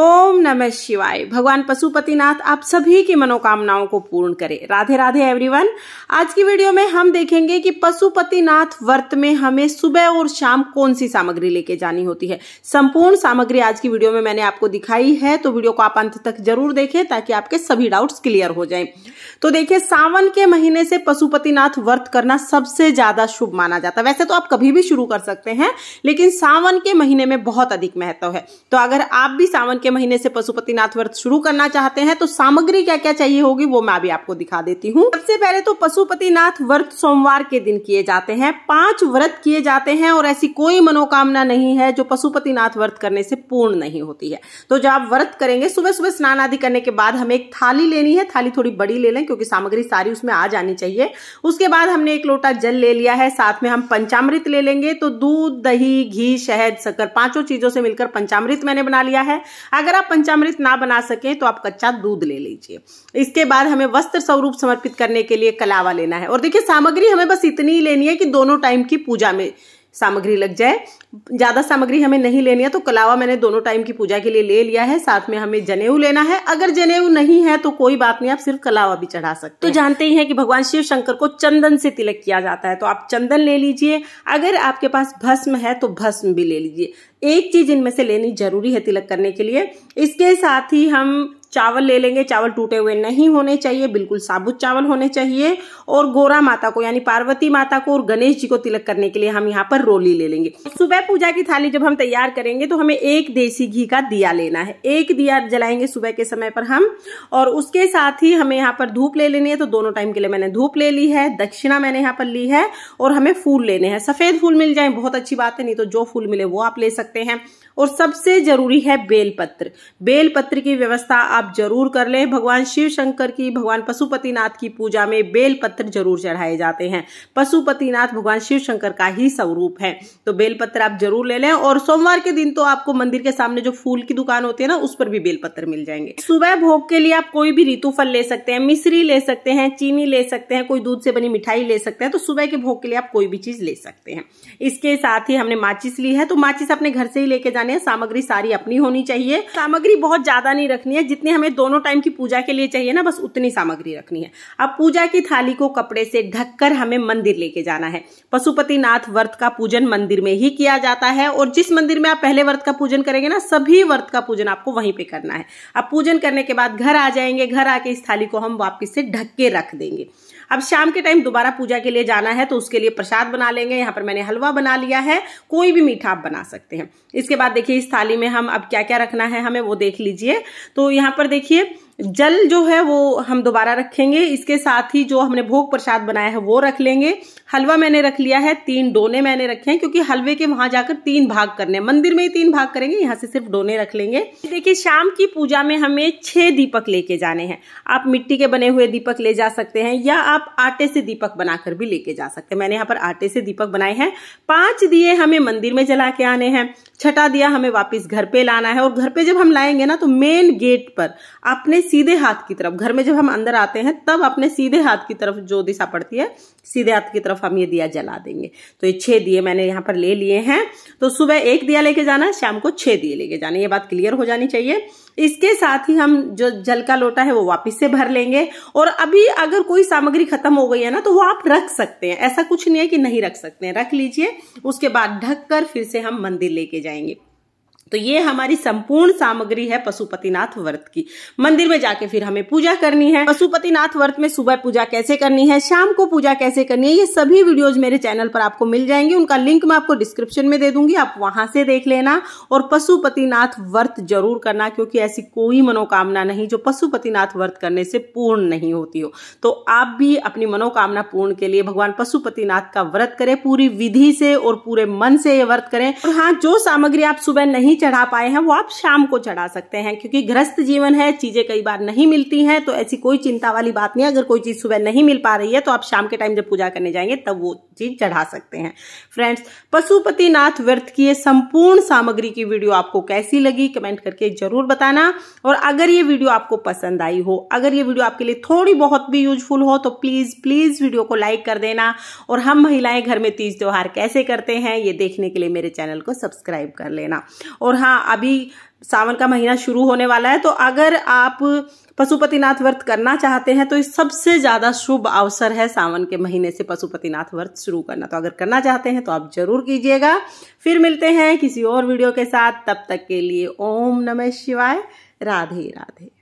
ओम नमः शिवाय भगवान पशुपतिनाथ आप सभी की मनोकामनाओं को पूर्ण करे राधे राधे एवरीवन आज की वीडियो में हम देखेंगे कि पशुपतिनाथ व्रत में हमें सुबह और शाम कौन सी सामग्री लेके जानी होती है संपूर्ण सामग्री आज की वीडियो में मैंने आपको दिखाई है तो वीडियो को आप अंत तक जरूर देखें ताकि आपके सभी डाउट्स क्लियर हो जाए तो देखिये सावन के महीने से पशुपतिनाथ व्रत करना सबसे ज्यादा शुभ माना जाता है वैसे तो आप कभी भी शुरू कर सकते हैं लेकिन सावन के महीने में बहुत अधिक महत्व है तो अगर आप भी सावन के के महीने से पशुपतिनाथ व्रत शुरू करना चाहते हैं तो सामग्री क्या क्या चाहिए होगी वो मैं अभी आपको दिखा देती हूँ सबसे पहले तो पशुपतिनाथ व्रत सोमवार के दिन किए जाते हैं पांच व्रत किए जाते हैं और ऐसी कोई मनोकामना नहीं है जो पशुपतिनाथ व्रत करने से पूर्ण नहीं होती है तो जब आप व्रत करेंगे सुबह सुबह स्नान आदि करने के बाद हमें एक थाली लेनी है थाली थोड़ी बड़ी ले लें क्योंकि सामग्री सारी उसमें आ जानी चाहिए उसके बाद हमने एक लोटा जल ले लिया है साथ में हम पंचामृत ले लेंगे तो दूध दही घी शहद शक्कर पांचों चीजों से मिलकर पंचामृत मैंने बना लिया है अगर आप पंचामृत ना बना सकें तो आप कच्चा दूध ले लीजिए इसके बाद हमें वस्त्र स्वरूप समर्पित करने के लिए कलावा लेना है और देखिए सामग्री हमें बस इतनी ही लेनी है कि दोनों टाइम की पूजा में सामग्री लग जाए ज़्यादा सामग्री हमें नहीं लेनी है तो कलावा मैंने दोनों टाइम की पूजा के लिए ले लिया है साथ में हमें जनेऊ लेना है अगर जनेऊ नहीं है तो कोई बात नहीं आप सिर्फ कलावा भी चढ़ा सकते तो जानते ही हैं कि भगवान शिव शंकर को चंदन से तिलक किया जाता है तो आप चंदन ले लीजिए अगर आपके पास भस्म है तो भस्म भी ले लीजिए एक चीज इनमें से लेनी जरूरी है तिलक करने के लिए इसके साथ ही हम चावल ले लेंगे चावल टूटे हुए नहीं होने चाहिए बिल्कुल साबुत चावल होने चाहिए और गोरा माता को यानी पार्वती माता को और गणेश जी को तिलक करने के लिए हम यहाँ पर रोली ले लेंगे सुबह पूजा की थाली जब हम तैयार करेंगे तो हमें एक देसी घी का दिया लेना है एक दिया जलाएंगे सुबह के समय पर हम और उसके साथ ही हमें यहाँ पर धूप ले लेनी है तो दोनों टाइम के लिए मैंने धूप ले ली है दक्षिणा मैंने यहाँ पर ली है और हमें फूल लेने हैं सफेद फूल मिल जाए बहुत अच्छी बात है नहीं तो जो फूल मिले वो आप ले सकते हैं और सबसे जरूरी है बेलपत्र बेलपत्र की व्यवस्था आप जरूर कर लें भगवान शिव शंकर की भगवान पशुपतिनाथ की पूजा में बेलपत्र जरूर चढ़ाए जाते हैं पशुपतिनाथ भगवान शिव शंकर का ही स्वरूप है तो बेलपत्र आप जरूर ले लें और सोमवार के दिन तो आपको मंदिर के सामने जो फूल की दुकान होती है ना उस पर भी बेलपत्र मिल जाएंगे सुबह भोग के लिए आप कोई भी ऋतु फल ले सकते हैं मिश्री ले सकते हैं चीनी ले सकते हैं कोई दूध से बनी मिठाई ले सकते हैं तो सुबह के भोग के लिए आप कोई भी चीज ले सकते हैं इसके साथ ही हमने माचिस ली है तो माचिस अपने घर से ही लेके जाने सामग्री सारी अपनी होनी चाहिए सामग्री बहुत ज्यादा नहीं रखनी है जितनी जितनी हमें दोनों टाइम की पूजा के लिए चाहिए ना बस उतनी सामग्री रखनी है अब पूजा की थाली को कपड़े से ढककर हमें मंदिर लेके जाना है पशुपतिनाथ व्रत का पूजन मंदिर में ही किया जाता है और जिस मंदिर में आप पहले व्रत का पूजन करेंगे ना सभी व्रत का पूजन आपको वहीं पे करना है अब पूजन करने के बाद घर आ जाएंगे घर आके इस थाली को हम वापिस से ढक के रख देंगे अब शाम के टाइम दोबारा पूजा के लिए जाना है तो उसके लिए प्रसाद बना लेंगे यहाँ पर मैंने हलवा बना लिया है कोई भी मीठा आप बना सकते हैं इसके बाद देखिए इस थाली में हम अब क्या क्या रखना है हमें वो देख लीजिए तो यहाँ पर देखिए जल जो है वो हम दोबारा रखेंगे इसके साथ ही जो हमने भोग प्रसाद बनाया है वो रख लेंगे हलवा मैंने रख लिया है तीन डोने मैंने रखे हैं क्योंकि हलवे के वहां जाकर तीन भाग करने मंदिर में ही तीन भाग करेंगे यहाँ से सिर्फ डोने रख लेंगे देखिए शाम की पूजा में हमें छह दीपक लेके जाने हैं आप मिट्टी के बने हुए दीपक ले जा सकते हैं या आप आटे से दीपक बनाकर भी लेके जा सकते हैं मैंने यहाँ पर आटे से दीपक बनाए हैं पांच दिए हमें मंदिर में जला के आने हैं छठा दिया हमें वापिस घर पे लाना है और घर पे जब हम लाएंगे ना तो मेन गेट पर अपने सीधे हाथ की तरफ घर में जब हम अंदर आते हैं तब अपने सीधे हाथ की तरफ जो दिशा पड़ती है सीधे हाथ की तरफ तरफ हम ये दिया जला देंगे तो ये छह दिए मैंने यहाँ पर ले लिए हैं तो सुबह एक दिया लेके जाना शाम को छह दिए लेके जाना ये बात क्लियर हो जानी चाहिए इसके साथ ही हम जो जल का लोटा है वो वापिस से भर लेंगे और अभी अगर कोई सामग्री खत्म हो गई है ना तो वो आप रख सकते हैं ऐसा कुछ नहीं है कि नहीं रख सकते हैं रख लीजिए उसके बाद ढक कर फिर से हम मंदिर लेके जाएंगे तो ये हमारी संपूर्ण सामग्री है पशुपतिनाथ व्रत की मंदिर में जाके फिर हमें पूजा करनी है पशुपतिनाथ व्रत में सुबह पूजा कैसे करनी है शाम को पूजा कैसे करनी है ये सभी वीडियोज मेरे चैनल पर आपको मिल जाएंगे उनका लिंक मैं आपको डिस्क्रिप्शन में दे दूंगी आप वहां से देख लेना और पशुपतिनाथ व्रत जरूर करना क्योंकि ऐसी कोई मनोकामना नहीं जो पशुपतिनाथ व्रत करने से पूर्ण नहीं होती हो तो आप भी अपनी मनोकामना पूर्ण के लिए भगवान पशुपतिनाथ का व्रत करें पूरी विधि से और पूरे मन से ये व्रत करें और हाँ जो सामग्री आप सुबह नहीं नहीं चढ़ा पाए हैं वो आप शाम को चढ़ा सकते हैं क्योंकि ग्रस्त जीवन है चीज़ें कई बार नहीं मिलती हैं तो ऐसी कोई चिंता वाली बात नहीं है अगर कोई चीज़ सुबह नहीं मिल पा रही है तो आप शाम के टाइम जब पूजा करने जाएंगे तब वो चीज़ चढ़ा सकते हैं फ्रेंड्स पशुपतिनाथ व्रत की ये संपूर्ण सामग्री की वीडियो आपको कैसी लगी कमेंट करके ज़रूर बताना और अगर ये वीडियो आपको पसंद आई हो अगर ये वीडियो आपके लिए थोड़ी बहुत भी यूजफुल हो तो प्लीज़ प्लीज़ वीडियो को लाइक कर देना और हम महिलाएं घर में तीज त्योहार कैसे करते हैं ये देखने के लिए मेरे चैनल को सब्सक्राइब कर लेना और हाँ अभी सावन का महीना शुरू होने वाला है तो अगर आप पशुपतिनाथ व्रत करना चाहते हैं तो इस सबसे ज़्यादा शुभ अवसर है सावन के महीने से पशुपतिनाथ व्रत शुरू करना तो अगर करना चाहते हैं तो आप जरूर कीजिएगा फिर मिलते हैं किसी और वीडियो के साथ तब तक के लिए ओम नमः शिवाय राधे राधे